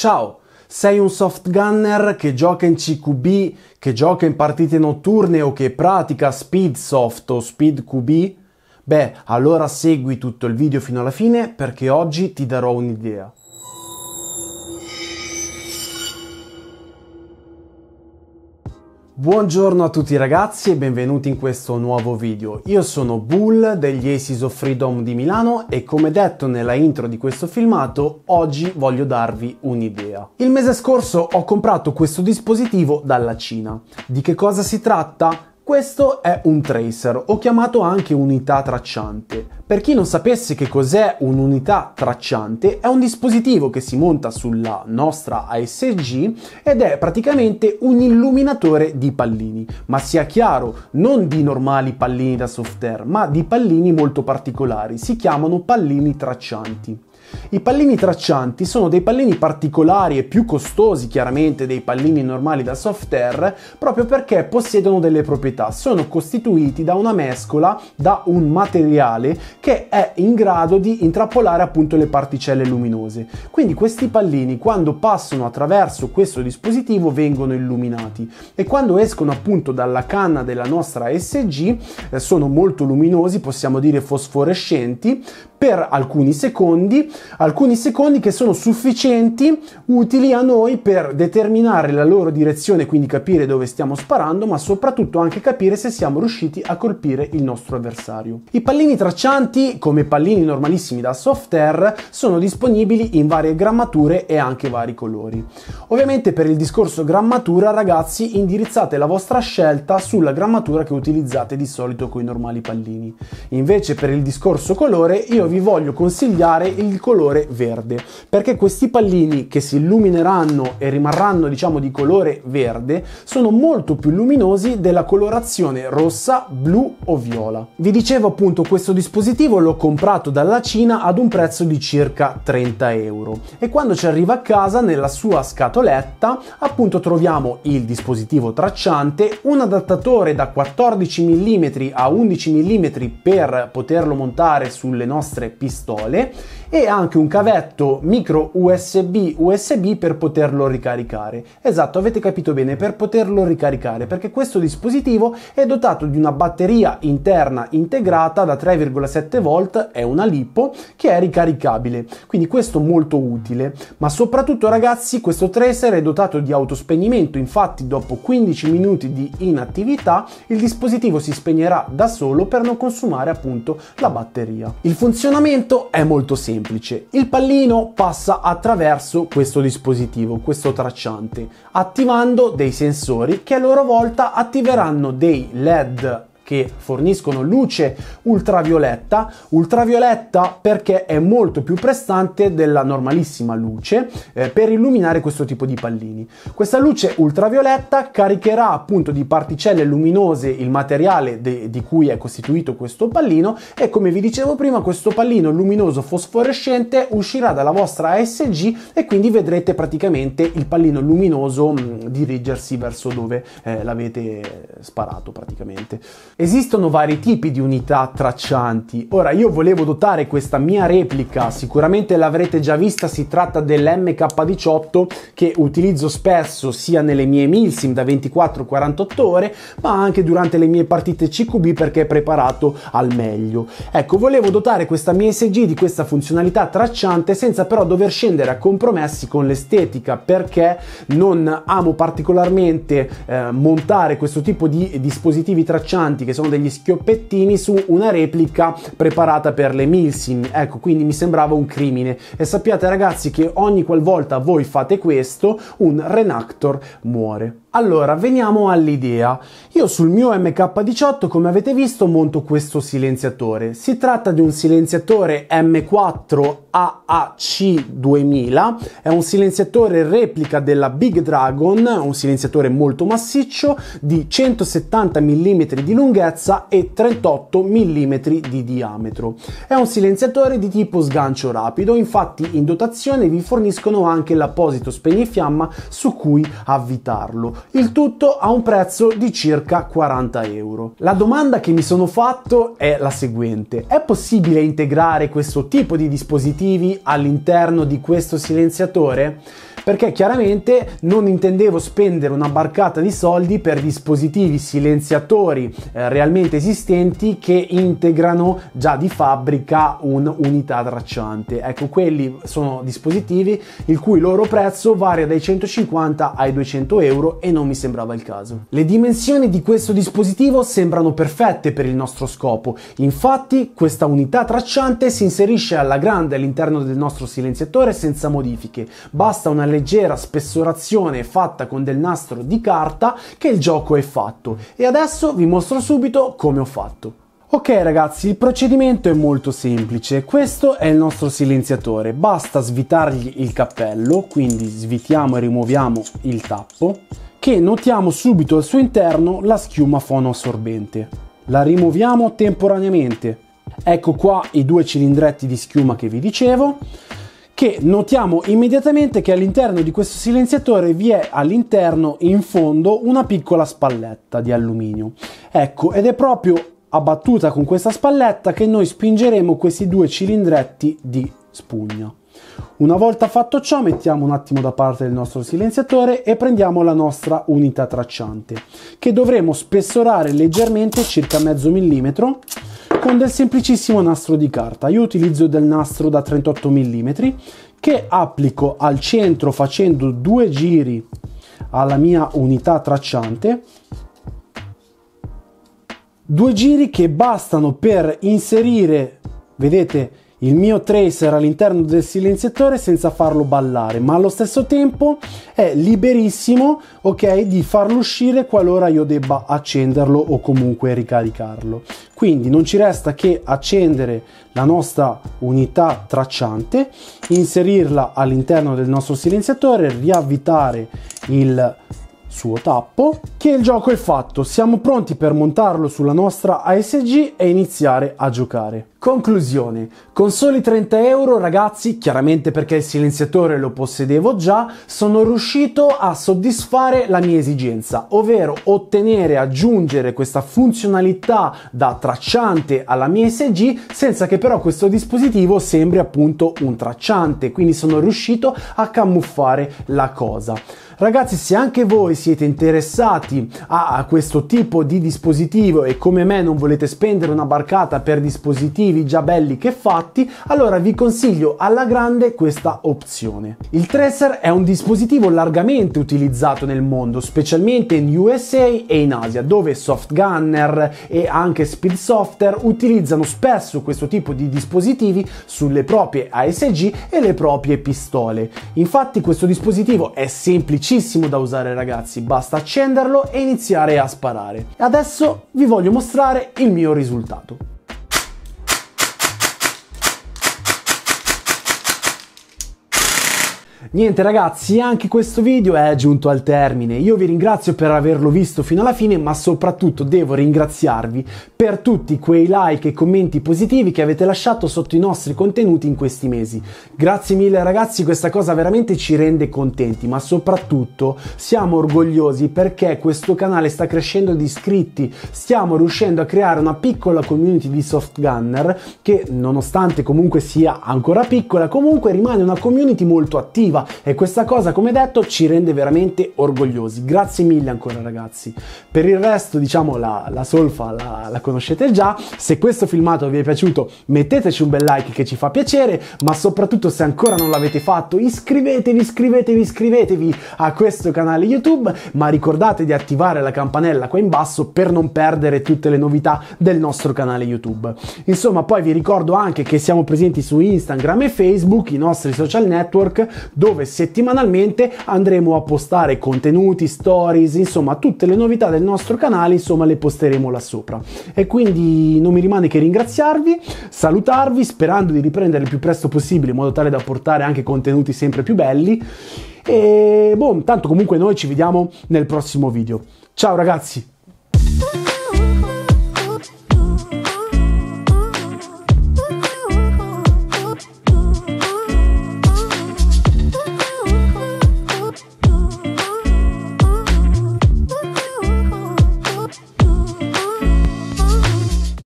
Ciao, sei un soft gunner che gioca in CQB, che gioca in partite notturne o che pratica speed soft o speed QB? Beh, allora segui tutto il video fino alla fine perché oggi ti darò un'idea. Buongiorno a tutti ragazzi e benvenuti in questo nuovo video. Io sono Bull degli Aces of Freedom di Milano e come detto nella intro di questo filmato, oggi voglio darvi un'idea. Il mese scorso ho comprato questo dispositivo dalla Cina. Di che cosa si tratta? Questo è un tracer, o chiamato anche unità tracciante. Per chi non sapesse che cos'è un'unità tracciante, è un dispositivo che si monta sulla nostra ASG ed è praticamente un illuminatore di pallini, ma sia chiaro, non di normali pallini da soft ma di pallini molto particolari, si chiamano pallini traccianti. I pallini traccianti sono dei pallini particolari e più costosi chiaramente dei pallini normali da soft air proprio perché possiedono delle proprietà, sono costituiti da una mescola, da un materiale che è in grado di intrappolare appunto le particelle luminose. Quindi questi pallini quando passano attraverso questo dispositivo vengono illuminati e quando escono appunto dalla canna della nostra SG eh, sono molto luminosi, possiamo dire fosforescenti, per alcuni secondi alcuni secondi che sono sufficienti, utili a noi per determinare la loro direzione, quindi capire dove stiamo sparando, ma soprattutto anche capire se siamo riusciti a colpire il nostro avversario. I pallini traccianti, come pallini normalissimi da soft air, sono disponibili in varie grammature e anche vari colori. Ovviamente per il discorso grammatura, ragazzi, indirizzate la vostra scelta sulla grammatura che utilizzate di solito con i normali pallini. Invece per il discorso colore, io vi voglio consigliare il colore colore verde, perché questi pallini che si illumineranno e rimarranno diciamo di colore verde sono molto più luminosi della colorazione rossa, blu o viola. Vi dicevo appunto questo dispositivo l'ho comprato dalla Cina ad un prezzo di circa 30 euro e quando ci arriva a casa nella sua scatoletta appunto troviamo il dispositivo tracciante, un adattatore da 14 mm a 11 mm per poterlo montare sulle nostre pistole e anche anche un cavetto micro USB USB per poterlo ricaricare. Esatto, avete capito bene, per poterlo ricaricare, perché questo dispositivo è dotato di una batteria interna integrata da 3,7 volt, è una LiPo che è ricaricabile. Quindi questo molto utile, ma soprattutto ragazzi, questo tracer è dotato di autospegnimento, infatti dopo 15 minuti di inattività il dispositivo si spegnerà da solo per non consumare appunto la batteria. Il funzionamento è molto semplice semplice, il pallino passa attraverso questo dispositivo, questo tracciante, attivando dei sensori che a loro volta attiveranno dei LED che forniscono luce ultravioletta, ultravioletta perché è molto più prestante della normalissima luce eh, per illuminare questo tipo di pallini. Questa luce ultravioletta caricherà appunto di particelle luminose il materiale de- di cui è costituito questo pallino e come vi dicevo prima questo pallino luminoso fosforescente uscirà dalla vostra ASG e quindi vedrete praticamente il pallino luminoso mh, dirigersi verso dove eh, l'avete sparato praticamente. Esistono vari tipi di unità traccianti. Ora io volevo dotare questa mia replica, sicuramente l'avrete già vista, si tratta dell'MK18 che utilizzo spesso sia nelle mie milsim da 24-48 ore, ma anche durante le mie partite CQB perché è preparato al meglio. Ecco, volevo dotare questa mia SG di questa funzionalità tracciante senza però dover scendere a compromessi con l'estetica perché non amo particolarmente eh, montare questo tipo di dispositivi traccianti che sono degli schioppettini su una replica preparata per le Milsim. Ecco, quindi mi sembrava un crimine. E sappiate ragazzi che ogni qualvolta voi fate questo, un Renactor muore. Allora, veniamo all'idea. Io sul mio MK18, come avete visto, monto questo silenziatore. Si tratta di un silenziatore M4 AAC2000, è un silenziatore replica della Big Dragon, un silenziatore molto massiccio di 170 mm di lunghezza e 38 mm di diametro. È un silenziatore di tipo sgancio rapido, infatti in dotazione vi forniscono anche l'apposito spegnifiamma su cui avvitarlo il tutto a un prezzo di circa 40 euro. La domanda che mi sono fatto è la seguente, è possibile integrare questo tipo di dispositivi all'interno di questo silenziatore? perché chiaramente non intendevo spendere una barcata di soldi per dispositivi silenziatori eh, realmente esistenti che integrano già di fabbrica un'unità tracciante. Ecco, quelli sono dispositivi il cui loro prezzo varia dai 150 ai 200 euro e non mi sembrava il caso. Le dimensioni di questo dispositivo sembrano perfette per il nostro scopo, infatti questa unità tracciante si inserisce alla grande all'interno del nostro silenziatore senza modifiche, basta una legge leggera spessorazione fatta con del nastro di carta che il gioco è fatto e adesso vi mostro subito come ho fatto. Ok ragazzi, il procedimento è molto semplice, questo è il nostro silenziatore, basta svitargli il cappello, quindi svitiamo e rimuoviamo il tappo, che notiamo subito al suo interno la schiuma fonoassorbente. La rimuoviamo temporaneamente. Ecco qua i due cilindretti di schiuma che vi dicevo, che notiamo immediatamente che all'interno di questo silenziatore vi è all'interno in fondo una piccola spalletta di alluminio. Ecco, ed è proprio abbattuta con questa spalletta che noi spingeremo questi due cilindretti di spugna. Una volta fatto ciò mettiamo un attimo da parte il nostro silenziatore e prendiamo la nostra unità tracciante che dovremo spessorare leggermente circa mezzo millimetro con del semplicissimo nastro di carta. Io utilizzo del nastro da 38 mm che applico al centro facendo due giri alla mia unità tracciante due giri che bastano per inserire vedete il mio tracer all'interno del silenziatore senza farlo ballare, ma allo stesso tempo è liberissimo, ok, di farlo uscire qualora io debba accenderlo o comunque ricaricarlo. Quindi non ci resta che accendere la nostra unità tracciante, inserirla all'interno del nostro silenziatore, riavvitare il suo tappo, che il gioco è fatto, siamo pronti per montarlo sulla nostra ASG e iniziare a giocare. Conclusione, con soli 30 euro ragazzi, chiaramente perché il silenziatore lo possedevo già, sono riuscito a soddisfare la mia esigenza, ovvero ottenere, e aggiungere questa funzionalità da tracciante alla mia SG senza che però questo dispositivo sembri appunto un tracciante, quindi sono riuscito a camuffare la cosa. Ragazzi, se anche voi siete interessati a questo tipo di dispositivo e come me non volete spendere una barcata per dispositivi già belli che fatti, allora vi consiglio alla grande questa opzione. Il tracer è un dispositivo largamente utilizzato nel mondo, specialmente in USA e in Asia, dove soft gunner e anche speed software utilizzano spesso questo tipo di dispositivi sulle proprie ASG e le proprie pistole. Infatti questo dispositivo è semplice semplicissimo da usare ragazzi, basta accenderlo e iniziare a sparare. Adesso vi voglio mostrare il mio risultato. Niente ragazzi, anche questo video è giunto al termine. Io vi ringrazio per averlo visto fino alla fine, ma soprattutto devo ringraziarvi per tutti quei like e commenti positivi che avete lasciato sotto i nostri contenuti in questi mesi. Grazie mille ragazzi, questa cosa veramente ci rende contenti, ma soprattutto siamo orgogliosi perché questo canale sta crescendo di iscritti, stiamo riuscendo a creare una piccola community di soft gunner che nonostante comunque sia ancora piccola, comunque rimane una community molto attiva Genova e questa cosa come detto ci rende veramente orgogliosi. Grazie mille ancora ragazzi. Per il resto diciamo la, la solfa la, la conoscete già, se questo filmato vi è piaciuto metteteci un bel like che ci fa piacere, ma soprattutto se ancora non l'avete fatto iscrivetevi, iscrivetevi, iscrivetevi a questo canale YouTube, ma ricordate di attivare la campanella qua in basso per non perdere tutte le novità del nostro canale YouTube. Insomma, poi vi ricordo anche che siamo presenti su Instagram e Facebook, i nostri social network, dove dove settimanalmente andremo a postare contenuti, stories, insomma tutte le novità del nostro canale, insomma le posteremo là sopra. E quindi non mi rimane che ringraziarvi, salutarvi, sperando di riprendere il più presto possibile in modo tale da portare anche contenuti sempre più belli. E boh, tanto comunque noi ci vediamo nel prossimo video. Ciao ragazzi!